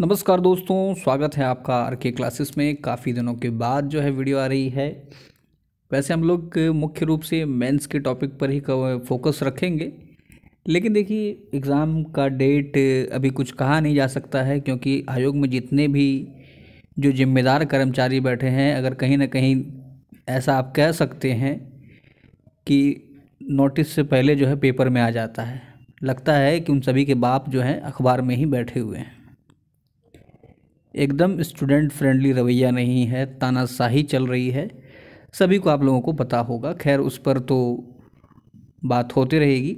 नमस्कार दोस्तों स्वागत है आपका आर के क्लासेस में काफ़ी दिनों के बाद जो है वीडियो आ रही है वैसे हम लोग मुख्य रूप से मेंस के टॉपिक पर ही फोकस रखेंगे लेकिन देखिए एग्ज़ाम का डेट अभी कुछ कहा नहीं जा सकता है क्योंकि आयोग में जितने भी जो जिम्मेदार कर्मचारी बैठे हैं अगर कहीं ना कहीं ऐसा आप कह सकते हैं कि नोटिस से पहले जो है पेपर में आ जाता है लगता है कि उन सभी के बाप जो हैं अखबार में ही बैठे हुए हैं एकदम स्टूडेंट फ्रेंडली रवैया नहीं है तानाशाही चल रही है सभी को आप लोगों को पता होगा खैर उस पर तो बात होती रहेगी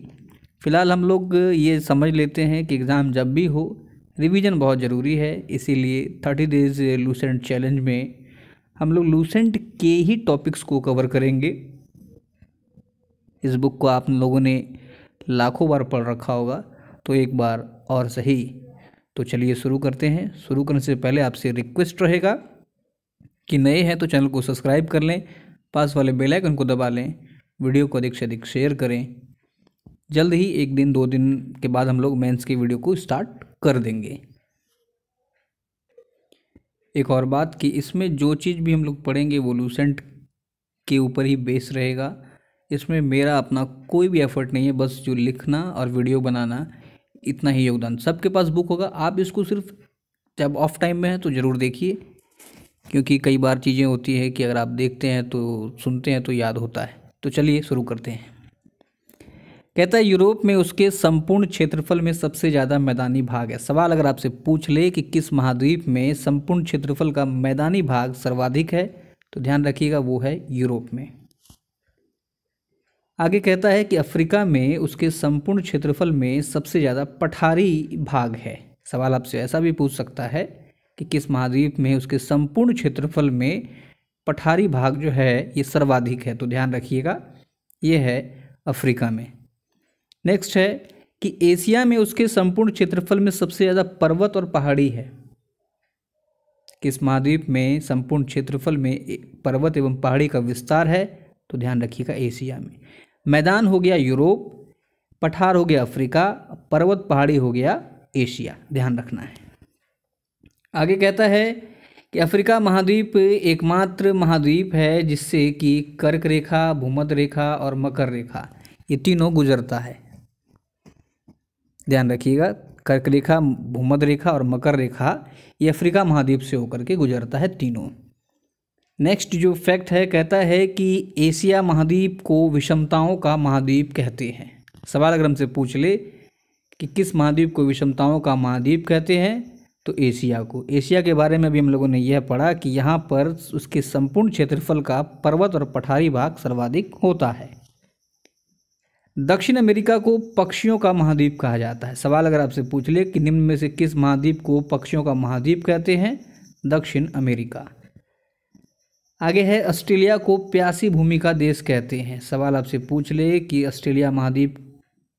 फ़िलहाल हम लोग ये समझ लेते हैं कि एग्ज़ाम जब भी हो रिवीजन बहुत ज़रूरी है इसीलिए थर्टी डेज़ लूसेंट चैलेंज में हम लोग लूसेंट के ही टॉपिक्स को कवर करेंगे इस बुक को आप लोगों ने लाखों बार पढ़ रखा होगा तो एक बार और सही तो चलिए शुरू करते हैं शुरू करने से पहले आपसे रिक्वेस्ट रहेगा कि नए हैं तो चैनल को सब्सक्राइब कर लें पास वाले बेल आइकन को दबा लें वीडियो को अधिक से अधिक शेयर करें जल्द ही एक दिन दो दिन के बाद हम लोग मेंस की वीडियो को स्टार्ट कर देंगे एक और बात कि इसमें जो चीज़ भी हम लोग पढ़ेंगे वो लूसेंट के ऊपर ही बेस रहेगा इसमें मेरा अपना कोई भी एफर्ट नहीं है बस जो लिखना और वीडियो बनाना इतना ही योगदान सबके पास बुक होगा आप इसको सिर्फ जब ऑफ टाइम में है तो ज़रूर देखिए क्योंकि कई बार चीज़ें होती है कि अगर आप देखते हैं तो सुनते हैं तो याद होता है तो चलिए शुरू करते हैं कहता है यूरोप में उसके संपूर्ण क्षेत्रफल में सबसे ज़्यादा मैदानी भाग है सवाल अगर आपसे पूछ ले कि किस महाद्वीप में संपूर्ण क्षेत्रफल का मैदानी भाग सर्वाधिक है तो ध्यान रखिएगा वो है यूरोप में आगे कहता है कि अफ्रीका में उसके संपूर्ण क्षेत्रफल में सबसे ज़्यादा पठारी भाग है सवाल आपसे ऐसा भी पूछ सकता है कि किस महाद्वीप में उसके संपूर्ण क्षेत्रफल में पठारी भाग जो है ये सर्वाधिक है तो ध्यान रखिएगा ये है अफ्रीका में नेक्स्ट है कि एशिया में उसके संपूर्ण क्षेत्रफल में सबसे ज़्यादा पर्वत और पहाड़ी है किस महाद्वीप में संपूर्ण क्षेत्रफल में पर्वत एवं पहाड़ी का विस्तार है तो ध्यान रखिएगा एशिया में मैदान हो गया यूरोप पठार हो गया अफ्रीका पर्वत पहाड़ी हो गया एशिया ध्यान रखना है आगे कहता है कि अफ्रीका महाद्वीप एकमात्र महाद्वीप है जिससे कि कर्क रेखा भूमध्य रेखा और मकर रेखा ये तीनों गुजरता है ध्यान रखिएगा कर्क रेखा भूमध्य रेखा और मकर रेखा ये अफ्रीका महाद्वीप से होकर के गुजरता है तीनों नेक्स्ट जो फैक्ट है कहता है कि एशिया महाद्वीप को विषमताओं का महाद्वीप कहते हैं सवाल अगर हमसे पूछ ले कि किस महाद्वीप को विषमताओं का महाद्वीप कहते हैं तो एशिया को एशिया के बारे में भी हम लोगों ने यह पढ़ा कि यहाँ पर उसके संपूर्ण क्षेत्रफल का पर्वत और पठारी भाग सर्वाधिक होता है दक्षिण अमेरिका को पक्षियों का महाद्वीप कहा जाता है सवाल अगर आपसे पूछ ले कि निम्न में से किस महाद्वीप को पक्षियों का महाद्वीप कहते हैं दक्षिण अमेरिका आगे है ऑस्ट्रेलिया को प्यासी भूमि का देश कहते हैं सवाल आपसे पूछ ले कि ऑस्ट्रेलिया महाद्वीप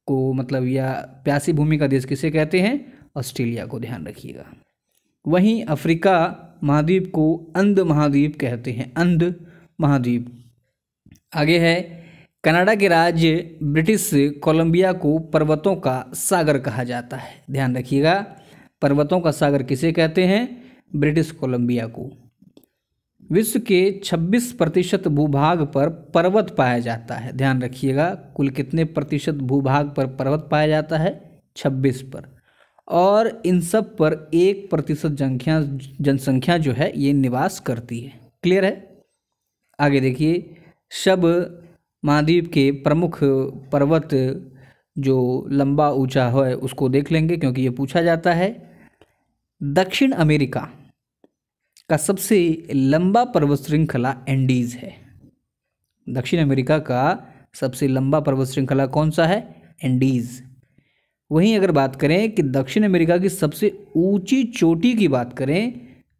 को मतलब या प्यासी भूमि का देश किसे कहते हैं ऑस्ट्रेलिया को ध्यान रखिएगा वहीं अफ्रीका महाद्वीप को अंध महाद्वीप कहते हैं अंध महाद्वीप आगे है कनाडा के राज्य ब्रिटिश कोलंबिया को पर्वतों का सागर कहा जाता है ध्यान रखिएगा पर्वतों का सागर किसे कहते हैं ब्रिटिश कोलंबिया को विश्व के 26 प्रतिशत भूभाग पर पर्वत पाया जाता है ध्यान रखिएगा कुल कितने प्रतिशत भूभाग पर पर्वत पाया जाता है 26 पर और इन सब पर एक प्रतिशत जनख्या जनसंख्या जो है ये निवास करती है क्लियर है आगे देखिए शब महाद्वीप के प्रमुख पर्वत जो लंबा ऊंचा है उसको देख लेंगे क्योंकि ये पूछा जाता है दक्षिण अमेरिका का सबसे लंबा पर्वत श्रृंखला एंडीज है दक्षिण अमेरिका का सबसे लंबा पर्वत श्रृंखला कौन सा है एंडीज वहीं अगर बात करें कि दक्षिण अमेरिका की सबसे ऊंची चोटी की बात करें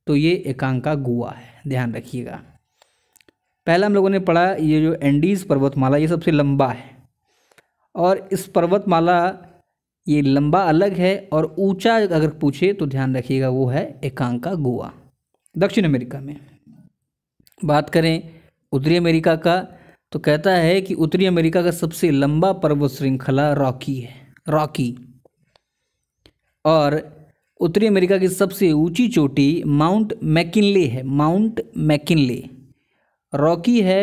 तो ये एकांका गुआ है ध्यान रखिएगा पहला हम लोगों ने पढ़ा ये जो एंडीज़ पर्वतमाला ये सबसे लंबा है और इस पर्वतमाला ये लंबा अलग है और ऊंचा अगर पूछे तो ध्यान रखिएगा वो है एकांका गोवा दक्षिण अमेरिका में बात करें उत्तरी अमेरिका का तो कहता है कि उत्तरी अमेरिका का सबसे लंबा पर्वत श्रृंखला रॉकी है रॉकी और उत्तरी अमेरिका की सबसे ऊंची चोटी माउंट मैकिनले है माउंट मैकिनले रॉकी है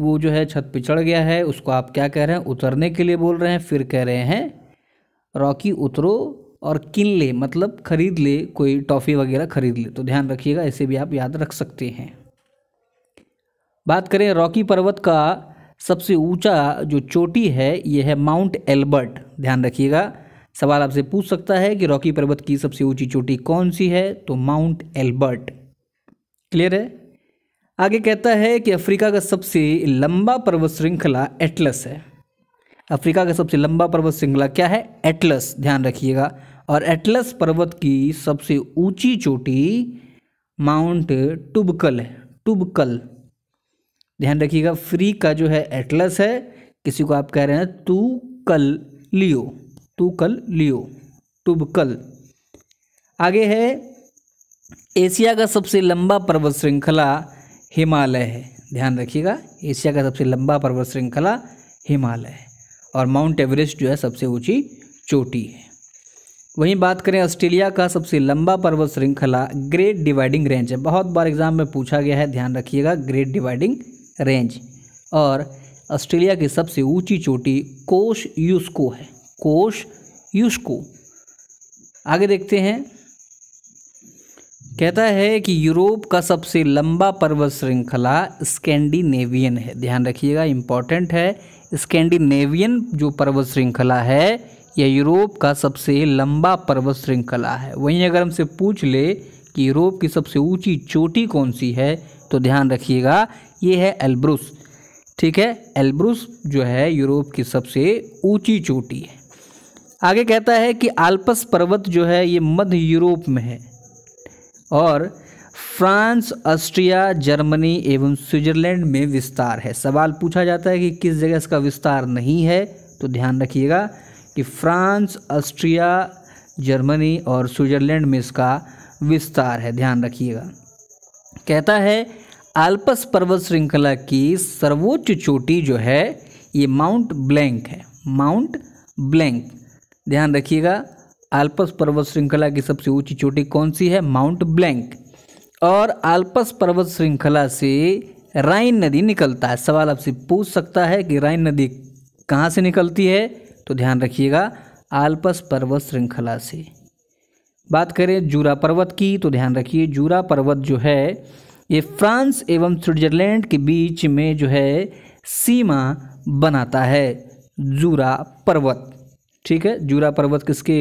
वो जो है छत पे चढ़ गया है उसको आप क्या कह रहे हैं उतरने के लिए बोल रहे हैं फिर कह रहे हैं रॉकी उतरो और किन ले मतलब खरीद ले कोई टॉफ़ी वगैरह खरीद ले तो ध्यान रखिएगा ऐसे भी आप याद रख सकते हैं बात करें रॉकी पर्वत का सबसे ऊंचा जो चोटी है यह है माउंट एल्बर्ट ध्यान रखिएगा सवाल आपसे पूछ सकता है कि रॉकी पर्वत की सबसे ऊंची चोटी कौन सी है तो माउंट एल्बर्ट क्लियर है आगे कहता है कि अफ्रीका का सबसे लंबा पर्वत श्रृंखला एटलस है अफ्रीका का सबसे लंबा पर्वत श्रृंखला क्या है एटलस ध्यान रखिएगा और एटलस पर्वत की सबसे ऊंची चोटी माउंट टुबकल है टुबकल ध्यान रखिएगा फ्री का जो है एटलस है किसी को आप कह रहे हैं तू कल लियो तू कल लियो टुबकल आगे है एशिया का सबसे लंबा पर्वत श्रृंखला हिमालय है ध्यान रखिएगा एशिया का सबसे लंबा पर्वत श्रृंखला हिमालय है और माउंट एवरेस्ट जो है सबसे ऊंची चोटी है वहीं बात करें ऑस्ट्रेलिया का सबसे लंबा पर्वत श्रृंखला ग्रेट डिवाइडिंग रेंज है बहुत बार एग्जाम में पूछा गया है ध्यान रखिएगा ग्रेट डिवाइडिंग रेंज और ऑस्ट्रेलिया की सबसे ऊंची चोटी कोश यूस्को है कोश यूस्को आगे देखते हैं कहता है कि यूरोप का सबसे लंबा पर्वत श्रृंखला स्कैंडिनेवियन है ध्यान रखिएगा इम्पॉर्टेंट है स्कैंडिनेवियन जो पर्वत श्रृंखला है यह यूरोप का सबसे लंबा पर्वत श्रृंखला है वहीं अगर हमसे पूछ ले कि यूरोप की सबसे ऊंची चोटी कौन सी है तो ध्यान रखिएगा ये है एल्ब्रुस ठीक है एल्ब्रुस जो है यूरोप की सबसे ऊंची चोटी है आगे कहता है कि आल्पस पर्वत जो है ये मध्य यूरोप में है और फ्रांस ऑस्ट्रिया जर्मनी एवं स्विट्जरलैंड में विस्तार है सवाल पूछा जाता है कि किस जगह इसका विस्तार नहीं है तो ध्यान रखिएगा कि फ्रांस ऑस्ट्रिया जर्मनी और स्विट्ज़रलैंड में इसका विस्तार है ध्यान रखिएगा कहता है आल्पस पर्वत श्रृंखला की सर्वोच्च चोटी जो है ये माउंट ब्लैंक है माउंट ब्लैंक ध्यान रखिएगा आल्पस पर्वत श्रृंखला की सबसे ऊंची चोटी कौन सी है माउंट ब्लैंक और आल्पस पर्वत श्रृंखला से राइन नदी निकलता है सवाल आपसे पूछ सकता है कि राइन नदी कहाँ से निकलती है तो ध्यान रखिएगा आल्पस पर्वत श्रृंखला से बात करें जूरा पर्वत की तो ध्यान रखिए जूरा पर्वत जो है ये फ्रांस एवं स्विट्जरलैंड के बीच में जो है सीमा बनाता है जूरा पर्वत ठीक है जूरा पर्वत किसके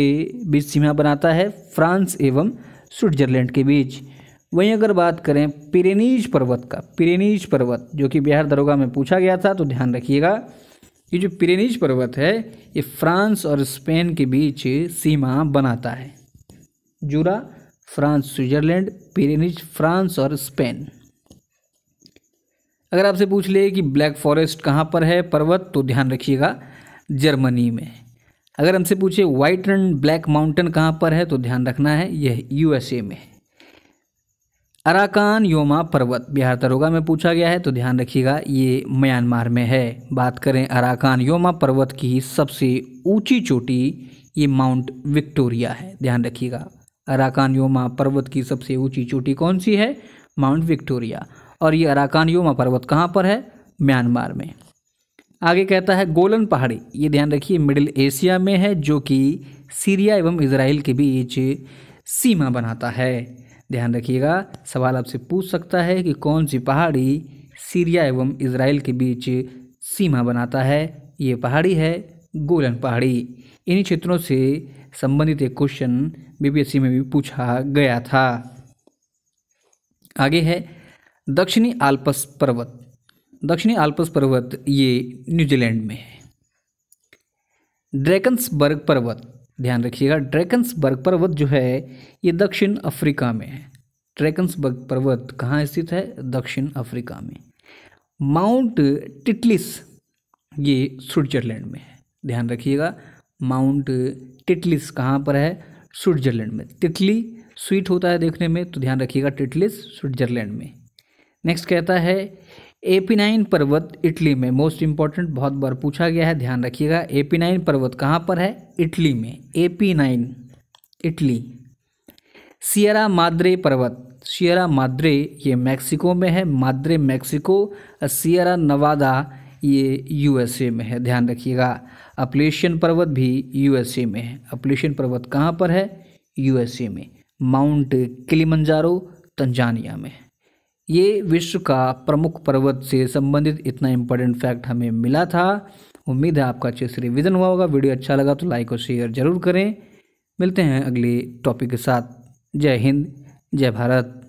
बीच सीमा बनाता है फ्रांस एवं स्विट्जरलैंड के बीच वहीं अगर बात करें पिरेनीज पर्वत का पिरेनीज पर्वत जो कि बिहार दरोगा में पूछा गया था तो ध्यान रखिएगा ये जो पिरेनीज पर्वत है ये फ्रांस और स्पेन के बीच सीमा बनाता है Jura France Switzerland Pyrenees France और स्पेन अगर आपसे पूछ ले कि ब्लैक फॉरेस्ट कहाँ पर है पर्वत तो ध्यान रखिएगा जर्मनी में अगर हमसे पूछे व्हाइट एंड ब्लैक माउंटेन कहाँ पर है तो ध्यान रखना है यह यूएसए में है अराकान योमा पर्वत बिहार दरोगा में पूछा गया है तो ध्यान रखिएगा ये म्यांमार में है बात करें अराकान योमा पर्वत की सबसे ऊंची चोटी ये माउंट विक्टोरिया है ध्यान रखिएगा अराकान योमा पर्वत की सबसे ऊंची चोटी कौन सी है माउंट विक्टोरिया और ये अराकान योमा पर्वत कहाँ पर है म्यांमार में आगे कहता है गोलन पहाड़ी ये ध्यान रखिए मिडिल एशिया में है जो कि सीरिया एवं इसराइल के बीच सीमा बनाता है ध्यान रखिएगा सवाल आपसे पूछ सकता है कि कौन सी पहाड़ी सीरिया एवं इसराइल के बीच सीमा बनाता है ये पहाड़ी है गोलन पहाड़ी इन्हीं क्षेत्रों से संबंधित एक क्वेश्चन बीपीएससी में भी पूछा गया था आगे है दक्षिणी आल्पस पर्वत दक्षिणी आल्पस पर्वत ये न्यूजीलैंड में है ड्रैकन्सबर्ग पर्वत ध्यान रखिएगा ड्रैकन्सबर्ग पर्वत जो है ये दक्षिण अफ्रीका में है बर्ग पर्वत कहाँ स्थित है दक्षिण अफ्रीका में माउंट टिटलिस ये स्विट्जरलैंड में है ध्यान रखिएगा माउंट टिटलिस कहाँ पर है स्विट्जरलैंड में टिटली स्वीट होता है देखने में तो ध्यान रखिएगा टिटलिस स्विट्जरलैंड में नेक्स्ट कहता है एपिनाइन पर्वत इटली में मोस्ट इंपॉर्टेंट बहुत बार पूछा गया है ध्यान रखिएगा एपिनाइन पर्वत कहाँ पर है इटली में एपिनाइन इटली सियरा माद्रे पर्वत सियरा माद्रे ये मैक्सिको में है माद्रे मैक्सिको और सियरा नवादा ये यूएसए में है ध्यान रखिएगा अपलेशियन पर्वत भी यूएसए में है अपलेशियन पर्वत कहाँ पर है यूएसए में माउंट किलिमंजारो तंजानिया में है ये विश्व का प्रमुख पर्वत से संबंधित इतना इम्पोर्टेंट फैक्ट हमें मिला था उम्मीद है आपका अच्छे से रिविज़न हुआ होगा वीडियो अच्छा लगा तो लाइक और शेयर ज़रूर करें मिलते हैं अगले टॉपिक के साथ जय हिंद जय भारत